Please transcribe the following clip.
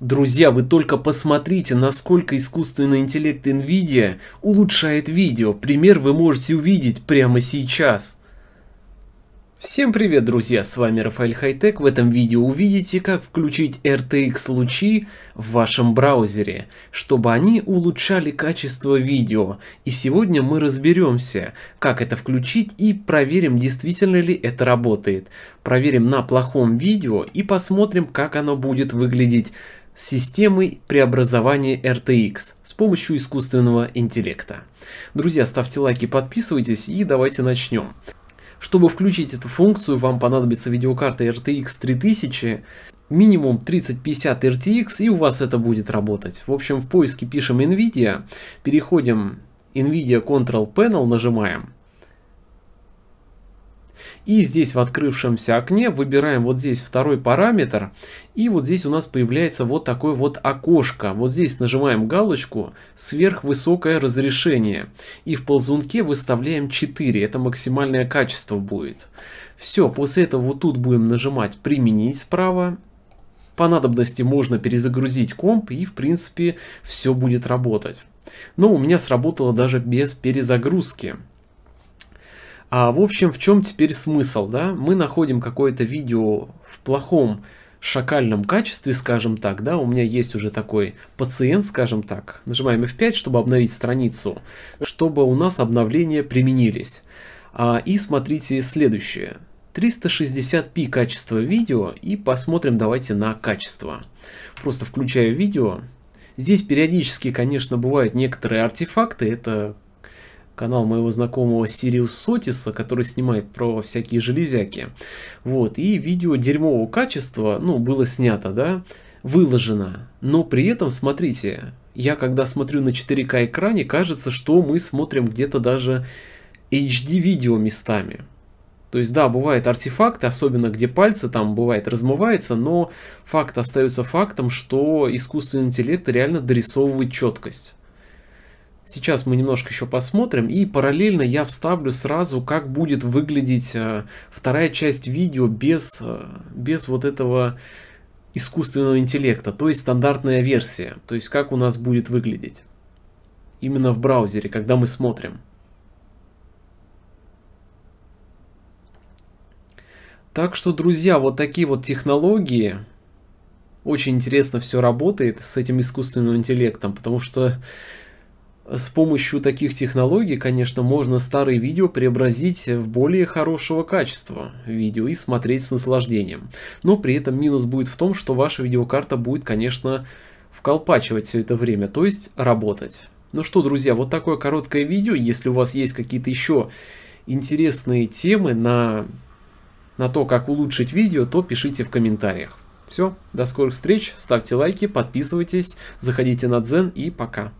Друзья, вы только посмотрите, насколько искусственный интеллект NVIDIA улучшает видео. Пример вы можете увидеть прямо сейчас. Всем привет, друзья! С вами Рафаэль Хайтек. В этом видео увидите, как включить RTX лучи в вашем браузере, чтобы они улучшали качество видео. И сегодня мы разберемся, как это включить и проверим, действительно ли это работает. Проверим на плохом видео и посмотрим, как оно будет выглядеть с системой преобразования RTX с помощью искусственного интеллекта. Друзья, ставьте лайки, подписывайтесь и давайте начнем. Чтобы включить эту функцию, вам понадобится видеокарта RTX 3000, минимум 3050 RTX, и у вас это будет работать. В общем, в поиске пишем NVIDIA, переходим NVIDIA Control Panel, нажимаем, и здесь в открывшемся окне выбираем вот здесь второй параметр. И вот здесь у нас появляется вот такое вот окошко. Вот здесь нажимаем галочку «Сверхвысокое разрешение». И в ползунке выставляем 4. Это максимальное качество будет. Все, после этого вот тут будем нажимать «Применить» справа. По надобности можно перезагрузить комп и в принципе все будет работать. Но у меня сработало даже без перезагрузки. А, в общем, в чем теперь смысл, да? Мы находим какое-то видео в плохом шакальном качестве, скажем так, да, у меня есть уже такой пациент, скажем так. Нажимаем F5, чтобы обновить страницу, чтобы у нас обновления применились. А, и смотрите следующее. 360p качество видео и посмотрим давайте на качество. Просто включаю видео. Здесь периодически, конечно, бывают некоторые артефакты, это канал моего знакомого Сириус Сотиса, который снимает про всякие железяки. Вот, и видео дерьмового качества, ну, было снято, да, выложено. Но при этом, смотрите, я когда смотрю на 4К экране, кажется, что мы смотрим где-то даже HD видео местами. То есть, да, бывают артефакты, особенно где пальцы там бывает размывается, но факт остается фактом, что искусственный интеллект реально дорисовывает четкость. Сейчас мы немножко еще посмотрим, и параллельно я вставлю сразу, как будет выглядеть э, вторая часть видео без, э, без вот этого искусственного интеллекта, то есть стандартная версия, то есть как у нас будет выглядеть именно в браузере, когда мы смотрим. Так что, друзья, вот такие вот технологии. Очень интересно все работает с этим искусственным интеллектом, потому что с помощью таких технологий, конечно, можно старые видео преобразить в более хорошего качества видео и смотреть с наслаждением. Но при этом минус будет в том, что ваша видеокарта будет, конечно, вколпачивать все это время, то есть работать. Ну что, друзья, вот такое короткое видео. Если у вас есть какие-то еще интересные темы на, на то, как улучшить видео, то пишите в комментариях. Все, до скорых встреч, ставьте лайки, подписывайтесь, заходите на Дзен и пока.